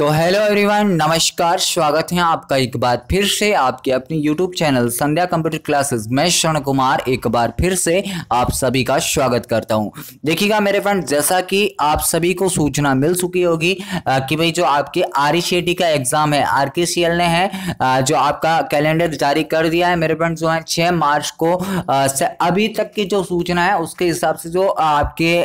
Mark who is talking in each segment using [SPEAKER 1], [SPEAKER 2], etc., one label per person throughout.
[SPEAKER 1] तो hello everyone नमस्कार स्वागत है आपका एक बार फिर से आपके अपने YouTube channel Sandhya computer classes मैं शरण कुमार एक बार फिर से आप सभी का स्वागत करता हूं देखिएगा मेरे फ्रेंड जैसा कि आप सभी को सूचना मिल चुकी होगी कि भाई जो आपके आर e e का एग्जाम है आर ने है आ, जो आपका कैलेंडर जारी कर दिया है मेरे फ्रेंड जो है छः मार्च को आ, अभी तक की जो सूचना है उसके हिसाब से जो आपके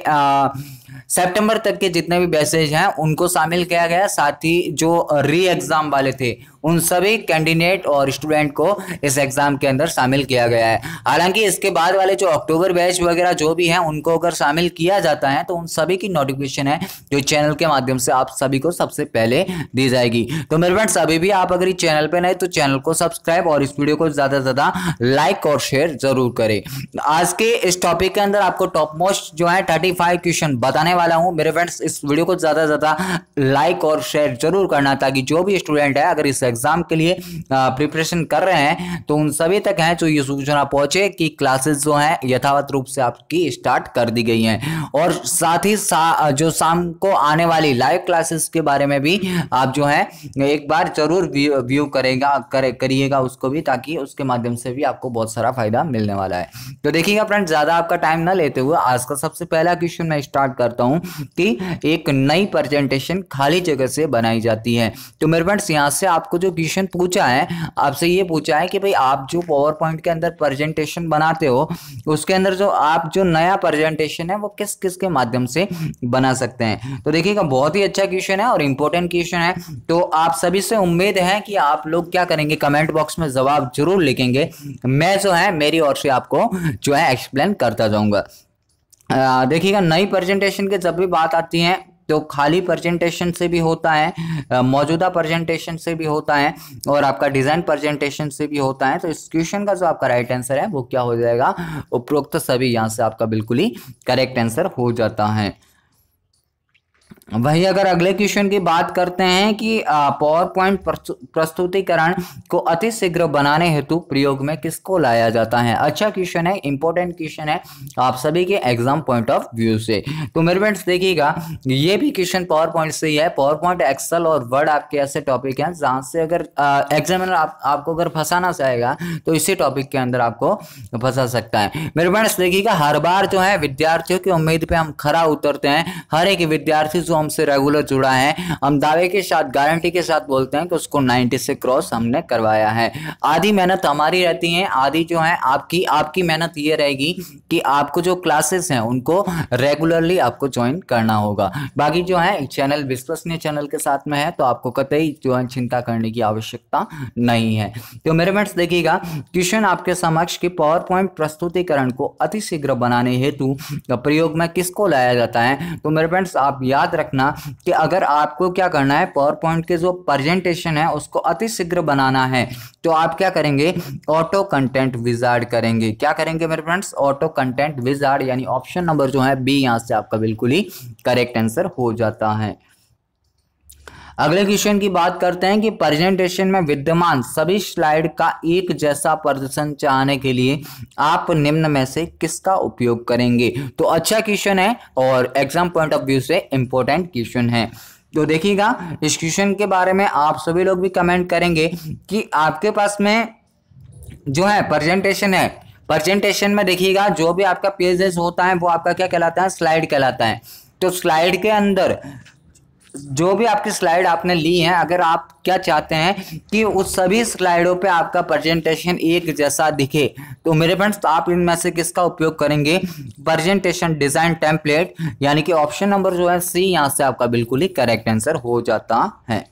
[SPEAKER 1] सेप्टेम्बर तक के जितने भी बैसेज हैं उनको शामिल किया गया साथ जो री एग्ज़ाम वाले थे उन सभी कैंडिडेट और स्टूडेंट को इस एग्ज़ाम के अंदर शामिल किया गया है हालांकि इसके बाद वाले जो अक्टूबर बैच वगैरह जो भी हैं उनको अगर शामिल किया जाता है तो उन सभी की नोटिफिकेशन है जो चैनल के माध्यम से आप सभी को सबसे पहले दी जाएगी तो मेरे फ्रेंड्स अभी भी आप अगर इस चैनल पर नए तो चैनल को सब्सक्राइब और इस वीडियो को ज़्यादा से ज़्यादा लाइक और शेयर ज़रूर करें आज के इस टॉपिक के अंदर आपको टॉप मोस्ट जो है थर्टी फाइव क्वेश्चन बताने वाला हूँ मेरे फ्रेंड्स इस वीडियो को ज़्यादा से ज़्यादा लाइक और शेयर जरूर करना ताकि जो भी स्टूडेंट है अगर इस एग्जाम के लिए प्रिपरेशन कर रहे हैं तो उन सभी तक हैं जो ये सूचना पहुंचे कि क्लासेस जो हैं यथावत रूप से आपकी स्टार्ट कर दी गई हैं और साथ ही सा, जो शाम को आने वाली लाइव क्लासेस के बारे में भी आप जो हैं एक बार जरूर व्यू, करेगा करिएगा उसको भी ताकि उसके माध्यम से भी आपको बहुत सारा फायदा मिलने वाला है तो देखिएगा फ्रेंड ज़्यादा आपका टाइम ना लेते हुए आज का सबसे पहला क्वेश्चन मैं स्टार्ट करता हूँ कि एक नई प्रेजेंटेशन खाली जगह से बनाई जाती है तो मेरे फ्रेंड्स यहाँ से आपको आपको जो क्वेश्चन पूछा है आपसे ये पूछा है कि भाई आप जो पावर पॉइंट के अंदर प्रेजेंटेशन बनाते हो उसके अंदर जो आप जो नया प्रेजेंटेशन है वो किस किस के माध्यम से बना सकते हैं तो देखिएगा बहुत ही अच्छा क्वेश्चन है और इंपॉर्टेंट क्वेश्चन है तो आप सभी से उम्मीद है कि आप लोग क्या करेंगे कमेंट बॉक्स में जवाब जरूर लिखेंगे मैं जो है मेरी ओर से आपको जो है एक्सप्लेन करता जाऊंगा देखिएगा नई प्रेजेंटेशन के जब भी बात आती है तो खाली प्रेजेंटेशन से भी होता है मौजूदा प्रेजेंटेशन से भी होता है और आपका डिजाइन प्रेजेंटेशन से भी होता है तो इस क्वेश्चन का जो आपका राइट आंसर है वो क्या हो जाएगा उपरोक्त सभी यहाँ से आपका बिल्कुल ही करेक्ट आंसर हो जाता है वहीं अगर अगले क्वेश्चन की बात करते हैं कि पावर पॉइंट प्रस्तुतिकरण को अति शीघ्र बनाने हेतु प्रयोग में किसको लाया जाता है अच्छा क्वेश्चन है इंपॉर्टेंट क्वेश्चन है आप सभी के एग्जाम पॉइंट ऑफ व्यू से तो मेरे फ्रेंड्स देखिएगा ये भी क्वेश्चन पावर पॉइंट से ही है पावर पॉइंट एक्सल और वर्ड आपके ऐसे टॉपिक हैं जहाँ से अगर एग्जामिनर आप, आपको अगर फंसाना चाहेगा तो इसी टॉपिक के अंदर आपको फंसा सकता है मेरे फ्रेंड्स देखिएगा हर बार जो है विद्यार्थियों की उम्मीद पर हम खरा उतरते हैं हर एक विद्यार्थी जो हमसे रेगुलर जुड़ा है हम दावे के साथ गारंटी के साथ बोलते हैं कि उसको नाइन्टी से क्रॉस हमने करवाया है आधी मेहनत हमारी रहती है आधी जो है आपकी आपकी मेहनत ये रहेगी कि आपको जो क्लासेस हैं उनको रेगुलरली आपको ज्वाइन करना होगा बाकी जो है चैनल विश्वसनीय चैनल के साथ में है तो आपको कतई जो है चिंता करने की आवश्यकता नहीं है तो मेरे मेट्स देखिएगा क्वेश्चन आपके समक्ष की पावर पॉइंट प्रस्तुतिकरण को अतिशीघ्र बनाने हेतु प्रयोग में किसको लाया जाता है तो मेरे फ्रेंड्स आप याद रखें रखना कि अगर आपको क्या करना है पावर पॉइंट के जो प्रेजेंटेशन है उसको अति शीघ्र बनाना है तो आप क्या करेंगे ऑटो कंटेंट विजार्ड करेंगे क्या करेंगे मेरे फ्रेंड्स ऑटो कंटेंट विजार्ड यानी ऑप्शन नंबर जो है बी यहाँ से आपका बिल्कुल ही करेक्ट आंसर हो जाता है अगले क्वेश्चन की बात करते हैं कि प्रेजेंटेशन में विद्यमान सभी स्लाइड का एक जैसा प्रदर्शन चाहने के लिए आप निम्न में से किसका उपयोग करेंगे तो अच्छा क्वेश्चन है और एग्जाम पॉइंट ऑफ व्यू से इंपॉर्टेंट क्वेश्चन है तो देखिएगा इस क्वेश्चन के बारे में आप सभी लोग भी कमेंट करेंगे कि आपके पास में जो है प्रेजेंटेशन है प्रेजेंटेशन में देखिएगा जो भी आपका पेजेस होता है वो आपका क्या कहलाता है स्लाइड कहलाता है तो स्लाइड के अंदर जो भी आपकी स्लाइड आपने ली है अगर आप क्या चाहते हैं कि उस सभी स्लाइडों पे आपका प्रेजेंटेशन एक जैसा दिखे तो मेरे फ्रेंड्स तो आप इनमें से किसका उपयोग करेंगे प्रेजेंटेशन डिजाइन टेम्पलेट यानी कि ऑप्शन नंबर जो है सी यहाँ से आपका बिल्कुल ही करेक्ट आंसर हो जाता है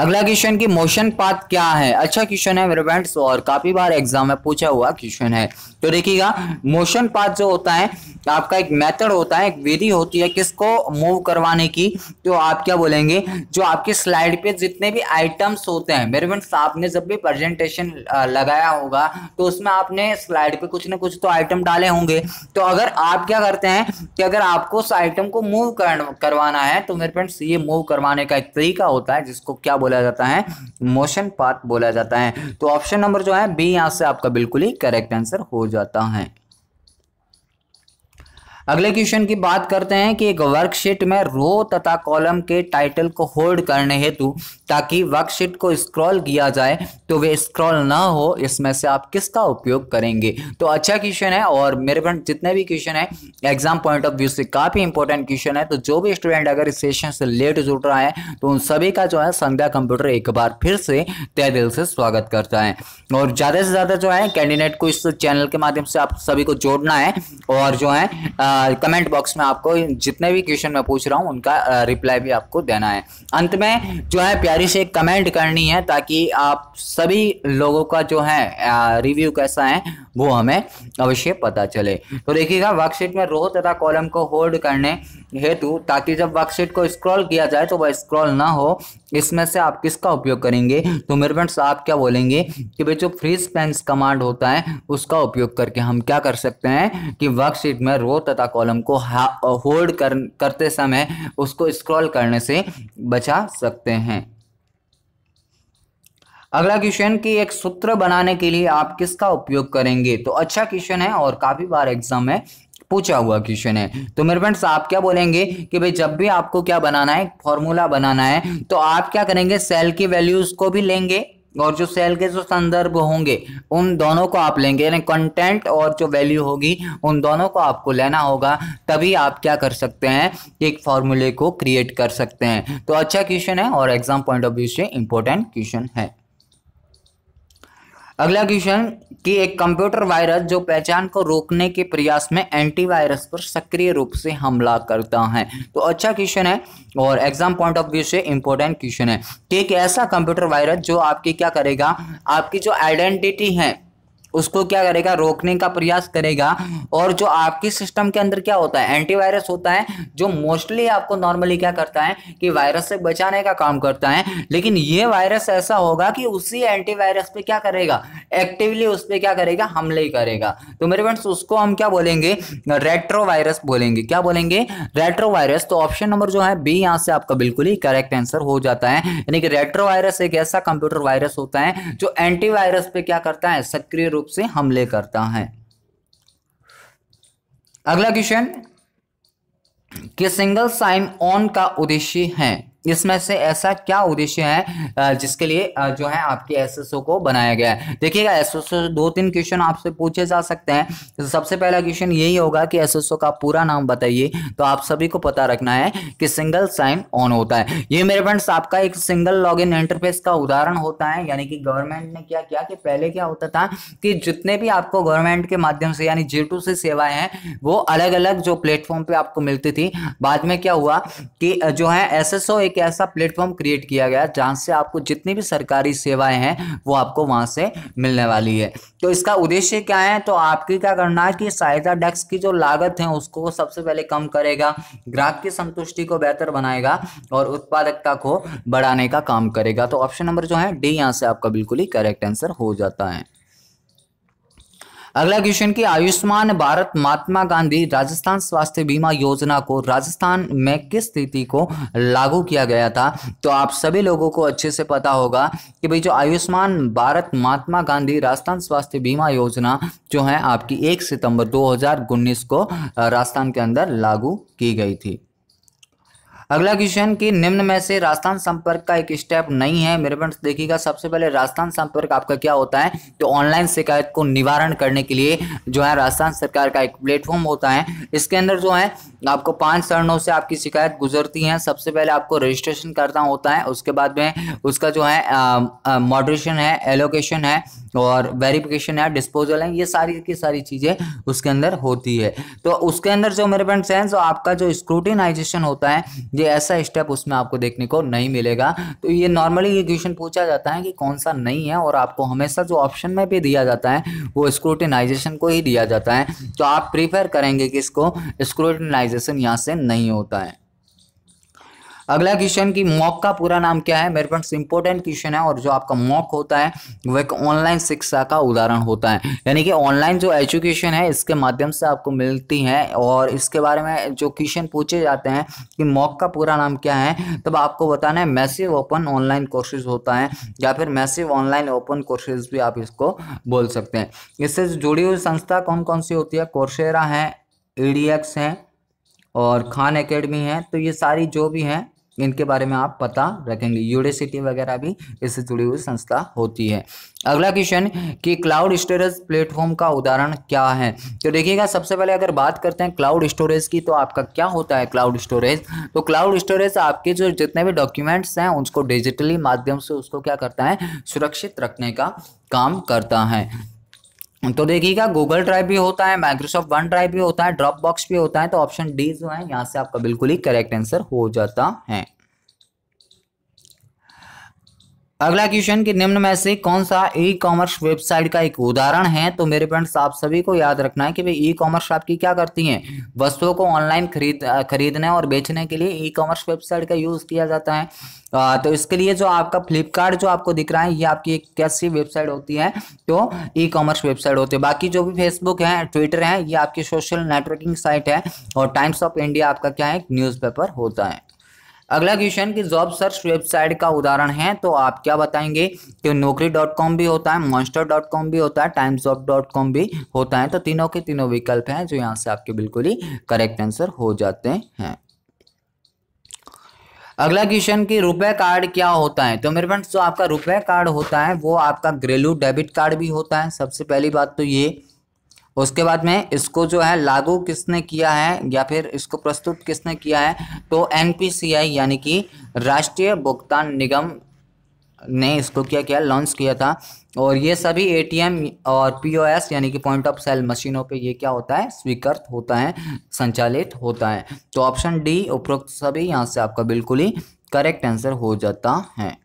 [SPEAKER 1] अगला क्वेश्चन की मोशन पाथ क्या है अच्छा क्वेश्चन है मेरे फ्रेंड्स और काफी बार एग्जाम में पूछा हुआ क्वेश्चन है तो देखिएगा मोशन पाथ जो होता है आपका एक मेथड होता है एक विधि होती है किसको मूव करवाने की तो आप क्या बोलेंगे जो आपके स्लाइड पे जितने भी आइटम्स होते हैं मेरे फ्रेंड्स आपने जब भी प्रेजेंटेशन लगाया होगा तो उसमें आपने स्लाइड पे कुछ ना कुछ तो आइटम डाले होंगे तो अगर आप क्या करते हैं कि अगर आपको उस आइटम को मूव करवाना है तो मेरे फ्रेंड्स ये मूव करवाने का एक तरीका होता है जिसको क्या बोले बोला जाता है मोशन पाथ बोला जाता है तो ऑप्शन नंबर जो है बी यहाँ से आपका बिल्कुल ही करेक्ट आंसर हो जाता है अगले क्वेश्चन की बात करते हैं कि एक वर्कशीट में रो तथा कॉलम के टाइटल को होल्ड करने हेतु ताकि वर्कशीट को स्क्रॉल किया जाए तो वे स्क्रॉल ना हो इसमें से आप किसका उपयोग करेंगे तो अच्छा क्वेश्चन है और मेरे फ्रेंड जितने भी क्वेश्चन है एग्जाम पॉइंट ऑफ व्यू से काफ़ी इंपॉर्टेंट क्वेश्चन है तो जो भी स्टूडेंट अगर इस सेशन से लेट जुड़ रहा है तो उन सभी का जो है संध्या कंप्यूटर एक बार फिर से तय दिल से स्वागत करता है और ज़्यादा से ज़्यादा जो है कैंडिडेट को इस चैनल के माध्यम से आप सभी को जोड़ना है और जो है कमेंट बॉक्स में आपको जितने भी क्वेश्चन मैं पूछ रहा हूँ उनका रिप्लाई भी आपको देना है अंत में जो है प्यारी से कमेंट करनी है ताकि आप सभी लोगों का जो है रिव्यू कैसा है वो हमें अवश्य पता चले तो देखिएगा वर्कशीट में रो तथा कॉलम को होल्ड करने हेतु ताकि जब वर्कशीट को स्क्रॉल किया जाए तो वह स्क्रॉल ना हो इसमें से आप किसका उपयोग करेंगे तो मेरे फ्रेंड्स आप क्या बोलेंगे कि भाई जो फ्रीज पेंस कमांड होता है उसका उपयोग करके हम क्या कर सकते हैं कि वर्कशीट में रो तथा कॉलम को होल्ड कर, करते समय उसको स्क्रॉल करने से बचा सकते हैं अगला क्वेश्चन कि एक सूत्र बनाने के लिए आप किसका उपयोग करेंगे तो अच्छा क्वेश्चन है और काफी बार एग्जाम में पूछा हुआ क्वेश्चन है तो मेरे फ्रेंड्स आप क्या बोलेंगे कि भाई जब भी आपको क्या बनाना है फॉर्मूला बनाना है तो आप क्या करेंगे सेल की वैल्यूज को भी लेंगे और जो सेल के जो संदर्भ होंगे उन दोनों को आप लेंगे यानी कंटेंट और जो वैल्यू होगी उन दोनों को आपको लेना होगा तभी आप क्या कर सकते हैं एक फॉर्मूले को क्रिएट कर सकते हैं तो अच्छा क्वेश्चन है और एग्जाम पॉइंट ऑफ व्यू से इंपॉर्टेंट क्वेश्चन है अगला क्वेश्चन कि एक कंप्यूटर वायरस जो पहचान को रोकने के प्रयास में एंटीवायरस पर सक्रिय रूप से हमला करता है तो अच्छा क्वेश्चन है और एग्जाम पॉइंट ऑफ व्यू से इंपॉर्टेंट क्वेश्चन है कि एक ऐसा कंप्यूटर वायरस जो आपकी क्या करेगा आपकी जो आइडेंटिटी है उसको क्या करेगा रोकने का प्रयास करेगा और जो आपकी सिस्टम के अंदर क्या होता है एंटीवायरस होता है जो मोस्टली आपको नॉर्मली क्या करता है कि वायरस से बचाने का काम करता है लेकिन ये वायरस ऐसा होगा कि उसी एंटीवायरस पे क्या करेगा एक्टिवली उस पर क्या करेगा हमले ही करेगा तो मेरे फ्रेंड्स उसको हम क्या बोलेंगे वायरस बोलेंगे क्या बोलेंगे रेट्रोवायरस तो ऑप्शन नंबर जो है बी यहाँ से आपका बिल्कुल ही करेक्ट आंसर हो जाता है यानी कि रेट्रोवायरस एक ऐसा कंप्यूटर वायरस होता है जो एंटीवायरस पे क्या करता है सक्रिय रूप से हमले करता है अगला क्वेश्चन कि सिंगल साइन ऑन का उद्देश्य है इसमें से ऐसा क्या उद्देश्य है जिसके लिए जो है आपके एसएसओ को बनाया गया है देखिएगा एसएसओ दो तीन क्वेश्चन आपसे पूछे जा सकते हैं तो सबसे पहला क्वेश्चन यही होगा कि एसएसओ का पूरा नाम बताइए तो आप सभी को पता रखना है कि सिंगल साइन ऑन होता है ये मेरे फ्रेंड्स आपका एक सिंगल लॉग इन इंटरफेस का उदाहरण होता है यानी कि गवर्नमेंट ने क्या किया कि पहले क्या होता था कि जितने भी आपको गवर्नमेंट के माध्यम से यानी जी से सेवाएं हैं वो अलग अलग जो प्लेटफॉर्म पे आपको मिलती थी बाद में क्या हुआ कि जो है एस एक ऐसा प्लेटफॉर्म क्रिएट किया गया जहाँ से आपको जितनी भी सरकारी सेवाएं हैं वो आपको वहाँ से मिलने वाली है तो इसका उद्देश्य क्या है तो आपकी क्या करना है कि सहायता डेस्क की जो लागत है उसको सबसे पहले कम करेगा ग्राहक की संतुष्टि को बेहतर बनाएगा और उत्पादकता को बढ़ाने का काम करेगा तो ऑप्शन नंबर जो है डी यहाँ से आपका बिल्कुल ही करेक्ट आंसर हो जाता है अगला क्वेश्चन की आयुष्मान भारत महात्मा गांधी राजस्थान स्वास्थ्य बीमा योजना को राजस्थान में किस स्थिति को लागू किया गया था तो आप सभी लोगों को अच्छे से पता होगा कि भाई जो आयुष्मान भारत महात्मा गांधी राजस्थान स्वास्थ्य बीमा योजना जो है आपकी एक सितंबर दो को राजस्थान के अंदर लागू की गई थी अगला क्वेश्चन कि निम्न में से राजस्थान संपर्क का एक स्टेप नहीं है मेरे फ्रेंड्स देखिएगा सबसे पहले राजस्थान संपर्क आपका क्या होता है तो ऑनलाइन शिकायत को निवारण करने के लिए जो है राजस्थान सरकार का एक प्लेटफॉर्म होता है इसके अंदर जो है आपको पांच चरणों से आपकी शिकायत गुजरती है सबसे पहले आपको रजिस्ट्रेशन करना होता है उसके बाद में उसका जो है मॉडरेशन है एलोकेशन है और वेरिफिकेशन है डिस्पोजल है ये सारी की सारी चीज़ें उसके अंदर होती है तो उसके अंदर जो मेरे फ्रेंड्स हैं जो आपका जो स्क्रूटिनाइजेशन होता है ये ऐसा स्टेप उसमें आपको देखने को नहीं मिलेगा तो ये नॉर्मली ये क्वेश्चन पूछा जाता है कि कौन सा नहीं है और आपको हमेशा जो ऑप्शन में भी दिया जाता है वो स्क्रूटिनाइजेशन को ही दिया जाता है तो आप प्रीफर करेंगे कि इसको स्क्रूटिनाइजेशन यहाँ से नहीं होता है अगला क्वेश्चन की मॉक का पूरा नाम क्या है मेरे पास इंपॉर्टेंट क्वेश्चन है और जो आपका मॉक होता है वो एक ऑनलाइन शिक्षा का उदाहरण होता है यानी कि ऑनलाइन जो एजुकेशन है इसके माध्यम से आपको मिलती है और इसके बारे में जो क्वेश्चन पूछे जाते हैं कि मॉक का पूरा नाम क्या है तब आपको बताना है मैसिव ओपन ऑनलाइन कोर्सेज होता है या फिर मैसिव ऑनलाइन ओपन कोर्सेज भी आप इसको बोल सकते हैं इससे जुड़ी हुई संस्था कौन कौन सी होती है कोर्सेरा है ई है और खान एकेडमी है तो ये सारी जो भी हैं इनके बारे में आप पता रखेंगे यूडेसिटी वगैरह भी इससे जुड़ी हुई संस्था होती है अगला क्वेश्चन कि क्लाउड स्टोरेज प्लेटफॉर्म का उदाहरण क्या है तो देखिएगा सबसे पहले अगर बात करते हैं क्लाउड स्टोरेज की तो आपका क्या होता है क्लाउड स्टोरेज तो क्लाउड स्टोरेज आपके जो जितने भी डॉक्यूमेंट्स हैं उसको डिजिटली माध्यम से उसको क्या करता है सुरक्षित रखने का काम करता है तो देखिएगा गूगल ड्राइव भी होता है माइक्रोसॉफ्ट वन ड्राइव भी होता है ड्रॉप बॉक्स भी होता है तो ऑप्शन डी जो है यहाँ से आपका बिल्कुल ही करेक्ट आंसर हो जाता है अगला क्वेश्चन कि निम्न में से कौन सा ई कॉमर्स वेबसाइट का एक उदाहरण है तो मेरे फ्रेंड्स आप सभी को याद रखना है कि भाई ई कॉमर्स आपकी क्या करती हैं वस्तुओं को ऑनलाइन खरीद खरीदने और बेचने के लिए ई कॉमर्स वेबसाइट का यूज़ किया जाता है आ, तो इसके लिए जो आपका फ्लिपकार्ट जो आपको दिख रहा है ये आपकी एक कैसी वेबसाइट होती है तो ई कॉमर्स वेबसाइट होती है बाकी जो भी फेसबुक है ट्विटर है ये आपकी सोशल नेटवर्किंग साइट है और टाइम्स ऑफ इंडिया आपका क्या है न्यूज़पेपर होता है अगला क्वेश्चन कि जॉब सर्च वेबसाइट का उदाहरण है तो आप क्या बताएंगे कि नौकरी डॉट कॉम भी होता है मॉन्स्टर डॉट कॉम भी होता है टाइम्स ऑफ डॉट कॉम भी होता है तो तीनों के तीनों विकल्प हैं जो यहाँ से आपके बिल्कुल ही करेक्ट आंसर हो जाते हैं अगला क्वेश्चन कि रुपए कार्ड क्या होता है तो मेरे फ्रेंड्स जो आपका रुपए कार्ड होता है वो आपका घरेलू डेबिट कार्ड भी होता है सबसे पहली बात तो ये उसके बाद में इसको जो है लागू किसने किया है या फिर इसको प्रस्तुत किसने किया है तो एन यानी कि राष्ट्रीय भुगतान निगम ने इसको क्या किया लॉन्च किया था और ये सभी एटीएम और पीओएस यानी कि पॉइंट ऑफ सेल मशीनों पे ये क्या होता है स्वीकृत होता है संचालित होता है तो ऑप्शन डी उपरोक्त सभी यहाँ से आपका बिल्कुल ही करेक्ट आंसर हो जाता है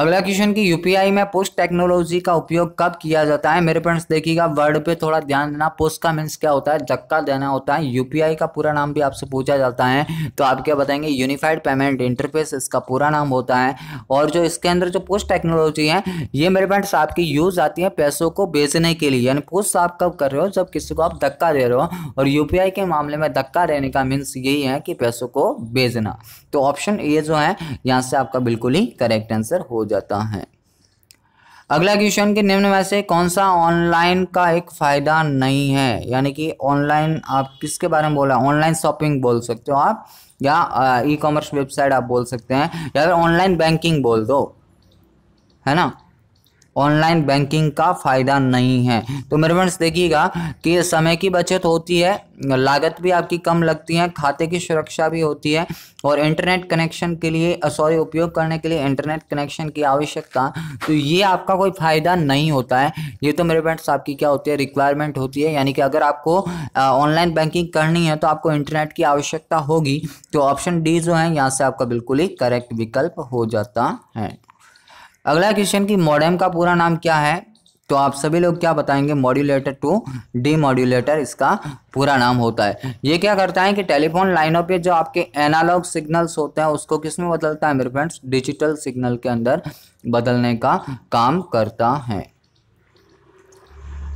[SPEAKER 1] अगला क्वेश्चन कि यूपीआई में पोस्ट टेक्नोलॉजी का उपयोग कब किया जाता है मेरे फ्रेंड्स देखिएगा वर्ड पे थोड़ा ध्यान देना पोस्ट का मीन्स क्या होता है धक्का देना होता है यूपीआई का पूरा नाम भी आपसे पूछा जाता है तो आप क्या बताएंगे यूनिफाइड पेमेंट इंटरफेस इसका पूरा नाम होता है और जो इसके अंदर जो पोस्ट टेक्नोलॉजी है ये मेरे फ्रेंड्स आपकी यूज़ आती है पैसों को बेचने के लिए यानी पोस्ट आप कब कर रहे हो जब किसी को आप धक्का दे रहे हो और यूपीआई के मामले में धक्का देने का मीन्स यही है कि पैसों को बेचना तो ऑप्शन ए जो है यहाँ से आपका बिल्कुल ही करेक्ट आंसर हो जाता है अगला क्वेश्चन के निम्न में से कौन सा ऑनलाइन का एक फ़ायदा नहीं है यानी कि ऑनलाइन आप किसके बारे में बोला ऑनलाइन शॉपिंग बोल सकते हो आप या ई कॉमर्स वेबसाइट आप बोल सकते हैं या फिर ऑनलाइन बैंकिंग बोल दो है ना ऑनलाइन बैंकिंग का फ़ायदा नहीं है तो मेरे फ्रेंड्स देखिएगा कि समय की बचत होती है लागत भी आपकी कम लगती है खाते की सुरक्षा भी होती है और इंटरनेट कनेक्शन के लिए सॉरी उपयोग करने के लिए इंटरनेट कनेक्शन की आवश्यकता तो ये आपका कोई फ़ायदा नहीं होता है ये तो मेरे फ्रेंड्स आपकी क्या होती है रिक्वायरमेंट होती है यानी कि अगर आपको ऑनलाइन बैंकिंग करनी है तो आपको इंटरनेट की आवश्यकता होगी तो ऑप्शन डी जो है यहाँ से आपका बिल्कुल ही करेक्ट विकल्प हो जाता है अगला क्वेश्चन कि मॉडेम का पूरा नाम क्या है तो आप सभी लोग क्या बताएंगे मॉड्यूलेटर टू डी मॉड्यूलेटर इसका पूरा नाम होता है ये क्या करता है कि टेलीफोन लाइनों पे जो आपके एनालॉग सिग्नल्स होते हैं उसको किस में बदलता है मेरे फ्रेंड्स डिजिटल सिग्नल के अंदर बदलने का काम करता है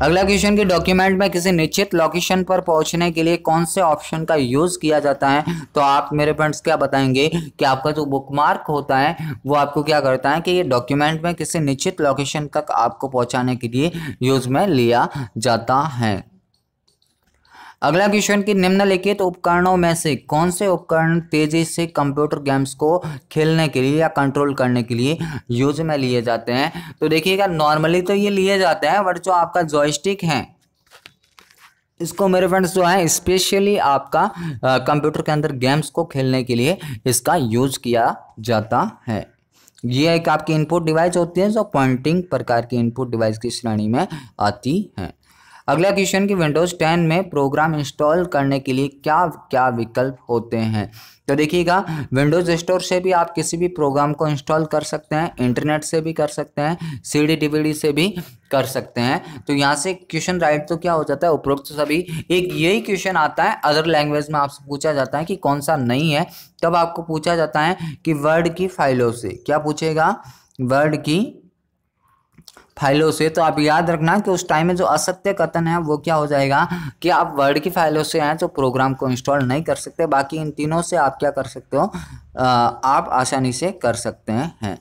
[SPEAKER 1] अगला क्वेश्चन कि डॉक्यूमेंट में किसी निश्चित लोकेशन पर पहुंचने के लिए कौन से ऑप्शन का यूज़ किया जाता है तो आप मेरे फ्रेंड्स क्या बताएंगे कि आपका जो बुकमार्क होता है वो आपको क्या करता है कि ये डॉक्यूमेंट में किसी निश्चित लोकेशन तक आपको पहुंचाने के लिए यूज़ में लिया जाता है अगला क्वेश्चन कि निम्नलिखित उपकरणों में से कौन से उपकरण तेजी से कंप्यूटर गेम्स को खेलने के लिए या कंट्रोल करने के लिए यूज में लिए जाते हैं तो देखिएगा नॉर्मली तो ये लिए जाते हैं बट जो आपका जॉयस्टिक है इसको मेरे फ्रेंड्स जो है स्पेशली आपका कंप्यूटर के अंदर गेम्स को खेलने के लिए इसका यूज किया जाता है ये एक आपकी इनपुट डिवाइस होती है जो पॉइंटिंग प्रकार की इनपुट डिवाइस की श्रेणी में आती है अगला क्वेश्चन कि विंडोज़ 10 में प्रोग्राम इंस्टॉल करने के लिए क्या क्या विकल्प होते हैं तो देखिएगा विंडोज़ स्टोर से भी आप किसी भी प्रोग्राम को इंस्टॉल कर सकते हैं इंटरनेट से भी कर सकते हैं सीडी डीवीडी से भी कर सकते हैं तो यहाँ से क्वेश्चन राइट तो क्या हो जाता है उपरोक्त सभी एक यही क्वेश्चन आता है अदर लैंग्वेज में आपसे पूछा जाता है कि कौन सा नहीं है तब आपको पूछा जाता है कि वर्ड की फाइलों से क्या पूछेगा वर्ड की फाइलों से तो आप याद रखना कि उस टाइम में जो असत्य कथन है वो क्या हो जाएगा कि आप वर्ड की फाइलों से हैं जो प्रोग्राम को इंस्टॉल नहीं कर सकते बाकी इन तीनों से आप क्या कर सकते हो आप आसानी से कर सकते हैं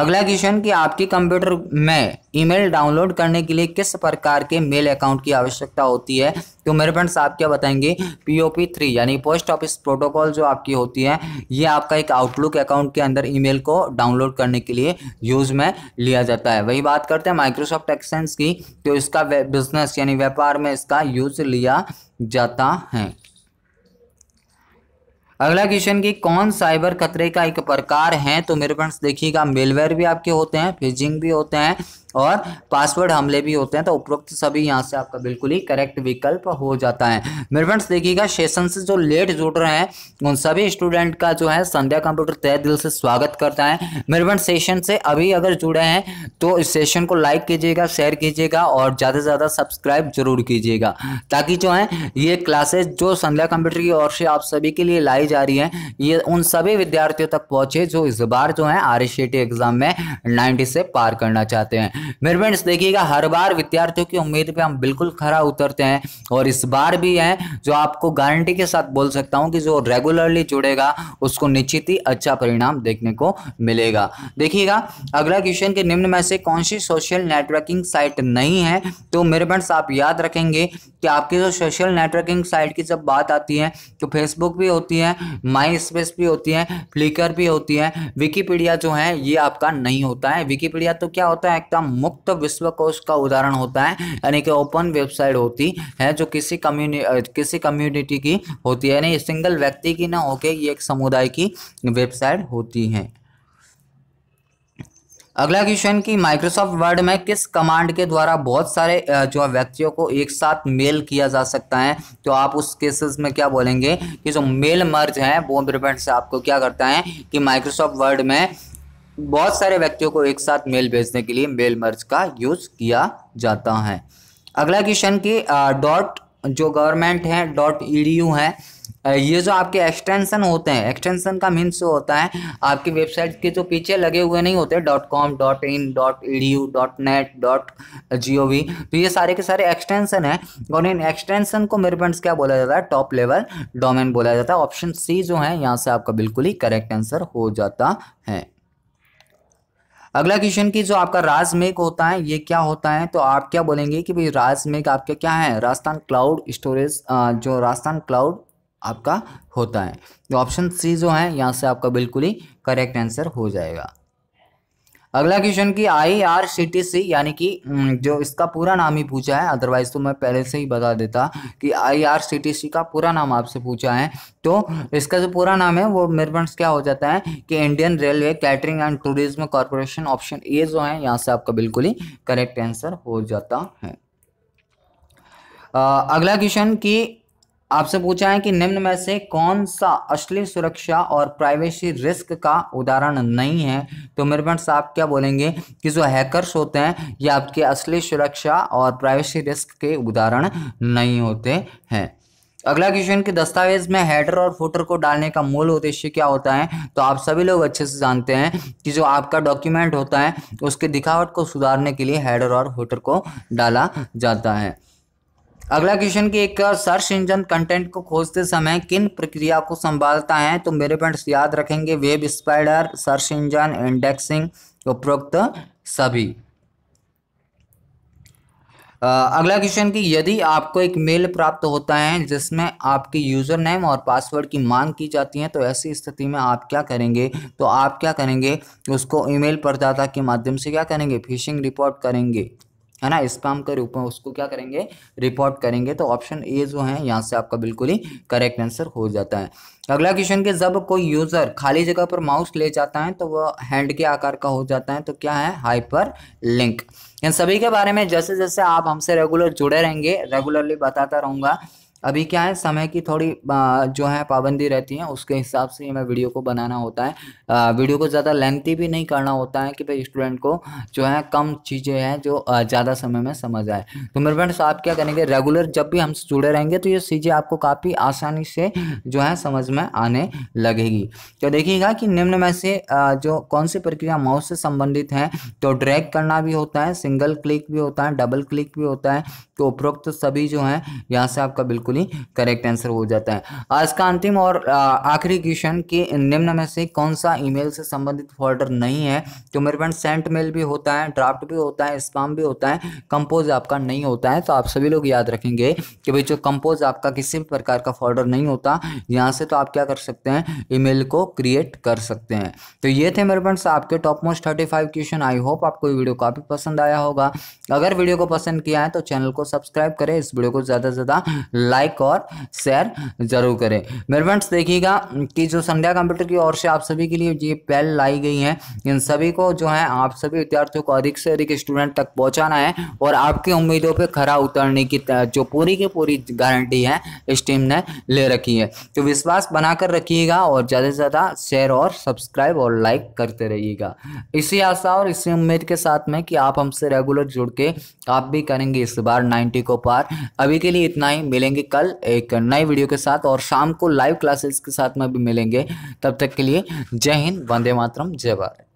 [SPEAKER 1] अगला क्वेश्चन कि आपके कंप्यूटर में ईमेल डाउनलोड करने के लिए किस प्रकार के मेल अकाउंट की आवश्यकता होती है तो मेरे फ्रेंड्स आप क्या बताएंगे पीओपी थ्री यानी पोस्ट ऑफिस प्रोटोकॉल जो आपकी होती है ये आपका एक आउटलुक अकाउंट के अंदर ईमेल को डाउनलोड करने के लिए यूज़ में लिया जाता है वही बात करते हैं माइक्रोसॉफ्ट एक्सेंस की तो इसका बिजनेस यानी व्यापार में इसका यूज लिया जाता है अगला क्वेश्चन की कौन साइबर खतरे का एक प्रकार है तो मेरे फ्रेंड्स देखिएगा मेलवेयर भी आपके होते हैं फिजिंग भी होते हैं और पासवर्ड हमले भी होते हैं तो उपरोक्त सभी यहाँ से आपका बिल्कुल ही करेक्ट विकल्प हो जाता है मेरे फ्रेंड्स देखिएगा सेशन से जो लेट जुड़ रहे हैं उन सभी स्टूडेंट का जो है संध्या कंप्यूटर तय दिल से स्वागत करता है मेरे फ्रेंड्स सेशन से अभी अगर जुड़े हैं तो इस सेशन को लाइक कीजिएगा शेयर कीजिएगा और ज़्यादा से ज़्यादा सब्सक्राइब जरूर कीजिएगा ताकि जो है ये क्लासेज जो संध्या कंप्यूटर की ओर से आप सभी के लिए लाई जा रही है ये उन सभी विद्यार्थियों तक पहुँचे जो इस बार जो है आर एग्ज़ाम में नाइन्टी से पार करना चाहते हैं मेरे फ्रेंड्स देखिएगा हर बार विद्यार्थियों की उम्मीद पे हम बिल्कुल खरा उतरते हैं और इस बार भी हैं जो आपको गारंटी के साथ बोल सकता हूँ कि जो रेगुलरली जुड़ेगा उसको निश्चित ही अच्छा परिणाम देखने को मिलेगा देखिएगा अगला क्वेश्चन के निम्न में से कौन सी सोशल नेटवर्किंग साइट नहीं है तो मेरे फ्रेंड्स आप याद रखेंगे कि आपकी जो सोशल नेटवर्किंग साइट की जब बात आती है तो फेसबुक भी होती है माई स्पेस भी होती है फ्लिकर भी होती है विकीपीडिया जो है ये आपका नहीं होता है विकीपीडिया तो क्या होता है एकदम मुक्त विश्वकोश का उदाहरण होता है यानी कि ओपन वेबसाइट होती है जो किसी कम्युनि किसी कम्युनिटी की होती है यानी सिंगल व्यक्ति की ना होके ये एक समुदाय की वेबसाइट होती है अगला क्वेश्चन कि माइक्रोसॉफ्ट वर्ड में किस कमांड के द्वारा बहुत सारे जो व्यक्तियों को एक साथ मेल किया जा सकता है तो आप उस केसेस में क्या बोलेंगे कि जो मेल मर्ज है वो से आपको क्या करता है कि माइक्रोसॉफ्ट वर्ड में बहुत सारे व्यक्तियों को एक साथ मेल भेजने के लिए मेल मर्ज का यूज़ किया जाता है अगला क्वेश्चन की डॉट जो गवर्नमेंट है डॉट ई है ये जो आपके एक्सटेंशन होते हैं एक्सटेंशन का मीन्स होता है आपकी वेबसाइट के जो पीछे लगे हुए नहीं होते dot com dot in dot E dot net dot G O V तो ये सारे के सारे एक्सटेंशन हैं और इन एक्सटेंशन को मेरे फ्रेंड्स क्या बोला जाता है टॉप लेवल डोमेन बोला जाता है ऑप्शन सी जो है यहाँ से आपका बिल्कुल ही करेक्ट आंसर हो जाता है अगला क्वेश्चन की जो आपका राजमेघ होता है ये क्या होता है तो आप क्या बोलेंगे कि भाई राजमेघ आपका क्या है राजस्थान क्लाउड स्टोरेज जो राजस्थान क्लाउड आपका होता है तो ऑप्शन सी जो है यहाँ से आपका बिल्कुल ही करेक्ट आंसर हो जाएगा अगला क्वेश्चन की I R C T C यानी कि जो इसका पूरा नाम ही पूछा है अदरवाइज तो मैं पहले से ही बता देता कि I R C T C का पूरा नाम आपसे पूछा है तो इसका जो पूरा नाम है वो मेरे पास क्या हो जाता है कि Indian Railway Catering and Tourism Corporation option A जो है यहाँ से आपका बिल्कुल ही करेक्ट आंसर हो जाता है अगला क्वेश्चन की आपसे पूछा है कि निम्न में से कौन सा असली सुरक्षा और प्राइवेसी रिस्क का उदाहरण नहीं है तो मेरे फ्रेंड्स आप क्या बोलेंगे कि जो हैकर्स होते हैं ये आपके असली सुरक्षा और प्राइवेसी रिस्क के उदाहरण नहीं होते हैं अगला क्वेश्चन कि दस्तावेज में हेडर और फुटर को डालने का मूल उद्देश्य क्या होता है तो आप सभी लोग अच्छे से जानते हैं कि जो आपका डॉक्यूमेंट होता है उसके दिखावट को सुधारने के लिए हेडर और फुटर को डाला जाता है अगला क्वेश्चन की एक सर्च इंजन कंटेंट को खोजते समय किन प्रक्रिया को संभालता है तो मेरे फ्रेंड्स याद रखेंगे web spider search engine indexing उपरोक्त सभी अगला क्वेश्चन की यदि आपको एक मेल प्राप्त होता है जिसमें आपके यूज़र नेम और पासवर्ड की मांग की जाती है तो ऐसी स्थिति में आप क्या करेंगे तो आप क्या करेंगे उसको ईमेल प्रदाता के माध्यम से क्या करेंगे फिशिंग रिपोर्ट करेंगे है ना स्पैम के रूप में उसको क्या करेंगे रिपोर्ट करेंगे तो ऑप्शन ए जो है यहाँ से आपका बिल्कुल ही करेक्ट आंसर हो जाता है अगला क्वेश्चन के जब कोई यूजर खाली जगह पर माउस ले जाता है तो वह हैंड के आकार का हो जाता है तो क्या है हाइपर लिंक इन सभी के बारे में जैसे जैसे आप हमसे रेगुलर जुड़े रहेंगे रेगुलरली बताता रहूंगा अभी क्या है समय की थोड़ी जो है पाबंदी रहती है उसके हिसाब से हमें वीडियो को बनाना होता है वीडियो को ज़्यादा लेंथी भी नहीं करना होता है कि भाई स्टूडेंट को जो है कम चीज़ें हैं जो ज़्यादा समय में समझ आए तो मेरे फ्रेंड्स आप क्या करेंगे रेगुलर जब भी हम जुड़े रहेंगे तो ये चीज़ें आपको काफ़ी आसानी से जो है समझ में आने लगेगी तो देखिएगा कि निम्न में से जो कौन सी प्रक्रिया माउस से संबंधित है तो ड्रैग करना भी होता है सिंगल क्लिक भी होता है डबल क्लिक भी होता है तो उपरोक्त सभी जो है यहाँ से आपका बिल्कुल बिल्कुल ही करेक्ट आंसर हो जाता है आज का अंतिम और आखिरी क्वेश्चन कि निम्न में से कौन सा ईमेल से संबंधित फोल्डर नहीं है तो मेरे फ्रेंड सेंट मेल भी होता है ड्राफ्ट भी होता है स्पाम भी होता है कंपोज आपका नहीं होता है तो आप सभी लोग याद रखेंगे कि भाई जो कंपोज आपका किसी भी प्रकार का फोल्डर नहीं होता यहाँ से तो आप क्या कर सकते हैं ई को क्रिएट कर सकते हैं तो ये थे मेरे फ्रेंड्स आपके top most thirty five question I hope आपको वीडियो काफ़ी पसंद आया होगा अगर वीडियो को पसंद किया है तो चैनल को सब्सक्राइब करें इस वीडियो को ज़्यादा से ज़्यादा लाइक लाइक और शेयर जरूर करें मेरे फ्रेंड्स देखिएगा कि जो संध्या कंप्यूटर की ओर से आप सभी के लिए ये पहल लाई गई है इन सभी को जो है आप सभी विद्यार्थियों को अधिक से अधिक स्टूडेंट तक पहुँचाना है और आपकी उम्मीदों पर खरा उतरने की जो पूरी की पूरी गारंटी है इस टीम ने ले रखी है तो विश्वास बनाकर रखिएगा और ज़्यादा से ज़्यादा शेयर और सब्सक्राइब और लाइक करते रहिएगा इसी आशा और इसी उम्मीद के साथ में कि आप हमसे रेगुलर जुड़ के आप भी करेंगे इस बार नाइन्टी को पार अभी के लिए इतना ही मिलेंगे कल एक नई वीडियो के साथ और शाम को लाइव क्लासेस के साथ में भी मिलेंगे तब तक के लिए जय हिंद वंदे मातरम जय भारत